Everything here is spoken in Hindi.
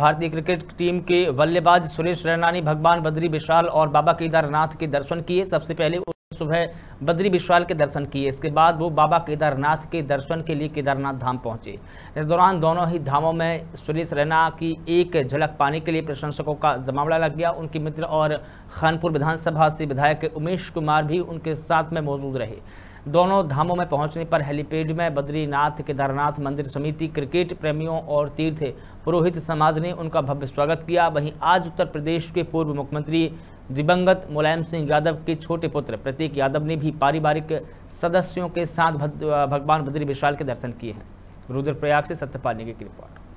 भारतीय क्रिकेट टीम के बल्लेबाज सुरेश रैना ने भगवान बद्री विशाल और बाबा केदारनाथ के दर्शन किए सबसे पहले सुबह बद्री विशाल के दर्शन किए इसके बाद वो बाबा केदारनाथ के दर्शन के लिए केदारनाथ धाम पहुंचे इस दौरान दोनों ही धामों में सुरेश रैना की एक झलक पाने के लिए प्रशंसकों का जमावड़ा लग गया उनके मित्र और खानपुर विधानसभा से विधायक उमेश कुमार भी उनके साथ में मौजूद रहे दोनों धामों में पहुंचने पर हेलीपैड में बद्रीनाथ केदारनाथ मंदिर समिति क्रिकेट प्रेमियों और तीर्थ पुरोहित समाज ने उनका भव्य स्वागत किया वहीं आज उत्तर प्रदेश के पूर्व मुख्यमंत्री दिवंगत मुलायम सिंह यादव के छोटे पुत्र प्रतीक यादव ने भी पारिवारिक सदस्यों के साथ भगवान बद्री विशाल के दर्शन किए हैं रुद्रप्रयाग से सत्यपाल की रिपोर्ट